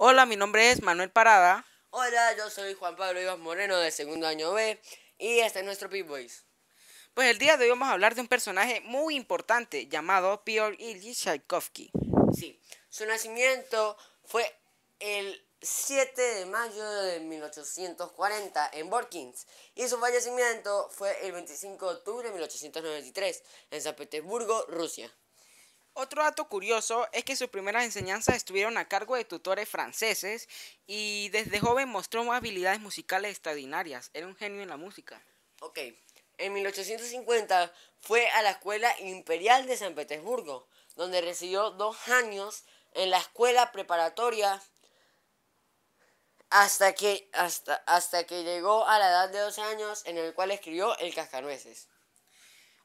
Hola, mi nombre es Manuel Parada. Hola, yo soy Juan Pablo Ibas Moreno de segundo año B y este es nuestro Pit Boys. Pues el día de hoy vamos a hablar de un personaje muy importante llamado Pior Ilyich Tchaikovsky. Sí, su nacimiento fue el 7 de mayo de 1840 en Borkins y su fallecimiento fue el 25 de octubre de 1893 en San Petersburgo, Rusia. Otro dato curioso es que sus primeras enseñanzas estuvieron a cargo de tutores franceses y desde joven mostró habilidades musicales extraordinarias. Era un genio en la música. Ok, en 1850 fue a la Escuela Imperial de San Petersburgo, donde residió dos años en la escuela preparatoria hasta que, hasta, hasta que llegó a la edad de 12 años en el cual escribió El Cascanueces.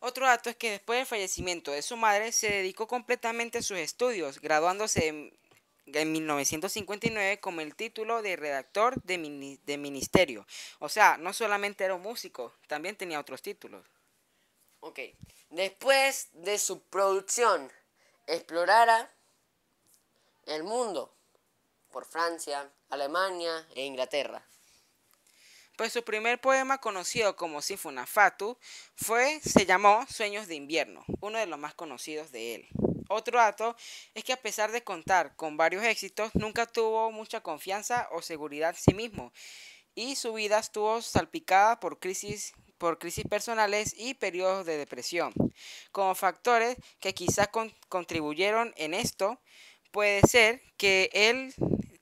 Otro dato es que después del fallecimiento de su madre se dedicó completamente a sus estudios, graduándose en, 1959 con el título de redactor de, de ministerio. O sea, no solamente era un músico, también tenía otros títulos. Ok, después de su producción, explorara el mundo por Francia, Alemania e Inglaterra pues su primer poema conocido como Sinfonafatu Fatu fue, se llamó Sueños de invierno, uno de los más conocidos de él. Otro dato es que a pesar de contar con varios éxitos, nunca tuvo mucha confianza o seguridad en sí mismo y su vida estuvo salpicada por crisis por crisis personales y periodos de depresión. Como factores que quizás contribuyeron en esto, puede ser que él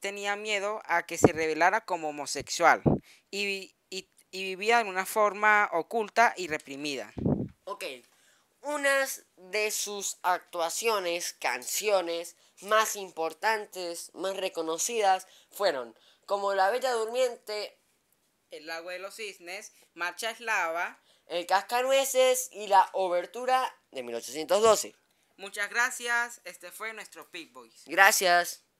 tenía miedo a que se revelara como homosexual y, vivía de una forma oculta y reprimida. Ok, unas de sus actuaciones, canciones más importantes, más reconocidas, fueron como La Bella Durmiente, El Lago de los Cisnes, Marcha Eslava, El Cascanueces y la Obertura de 1812. Muchas gracias, este fue nuestro Pig Boys. Gracias.